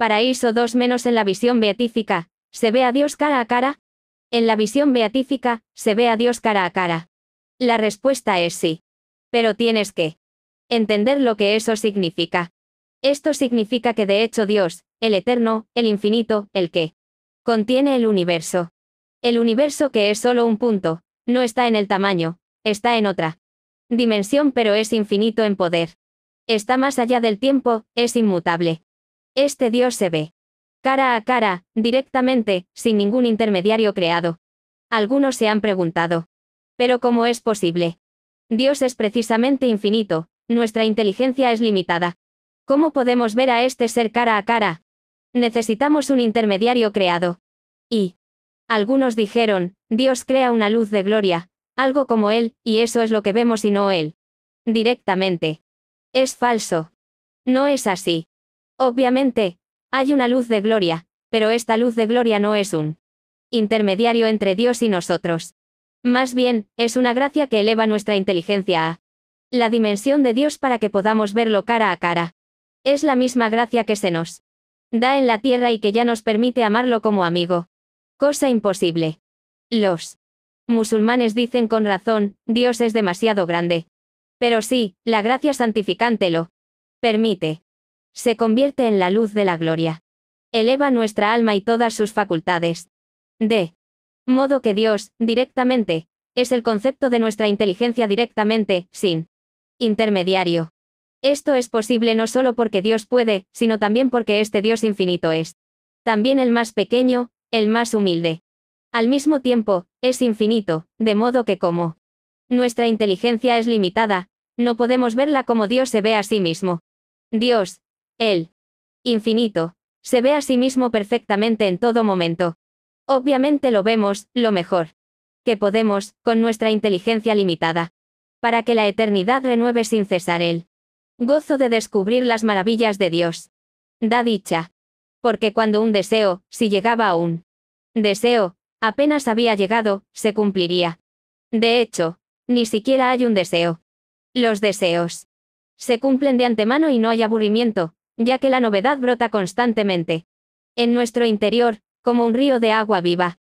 Paraíso 2 menos en la visión beatífica, se ve a Dios cara a cara. En la visión beatífica, se ve a Dios cara a cara. La respuesta es sí. Pero tienes que entender lo que eso significa. Esto significa que de hecho Dios, el eterno, el infinito, el que contiene el universo. El universo que es solo un punto, no está en el tamaño, está en otra dimensión pero es infinito en poder. Está más allá del tiempo, es inmutable. Este Dios se ve. Cara a cara, directamente, sin ningún intermediario creado. Algunos se han preguntado. Pero ¿cómo es posible? Dios es precisamente infinito, nuestra inteligencia es limitada. ¿Cómo podemos ver a este ser cara a cara? Necesitamos un intermediario creado. Y. Algunos dijeron, Dios crea una luz de gloria, algo como Él, y eso es lo que vemos y no Él. Directamente. Es falso. No es así. Obviamente, hay una luz de gloria, pero esta luz de gloria no es un intermediario entre Dios y nosotros. Más bien, es una gracia que eleva nuestra inteligencia a la dimensión de Dios para que podamos verlo cara a cara. Es la misma gracia que se nos da en la tierra y que ya nos permite amarlo como amigo. Cosa imposible. Los musulmanes dicen con razón, Dios es demasiado grande. Pero sí, la gracia santificante lo permite se convierte en la luz de la gloria. Eleva nuestra alma y todas sus facultades. De Modo que Dios, directamente, es el concepto de nuestra inteligencia directamente, sin intermediario. Esto es posible no solo porque Dios puede, sino también porque este Dios infinito es también el más pequeño, el más humilde. Al mismo tiempo, es infinito, de modo que como nuestra inteligencia es limitada, no podemos verla como Dios se ve a sí mismo. Dios, el infinito se ve a sí mismo perfectamente en todo momento. Obviamente lo vemos, lo mejor que podemos, con nuestra inteligencia limitada, para que la eternidad renueve sin cesar el gozo de descubrir las maravillas de Dios. Da dicha. Porque cuando un deseo, si llegaba a un deseo, apenas había llegado, se cumpliría. De hecho, ni siquiera hay un deseo. Los deseos se cumplen de antemano y no hay aburrimiento, ya que la novedad brota constantemente. En nuestro interior, como un río de agua viva,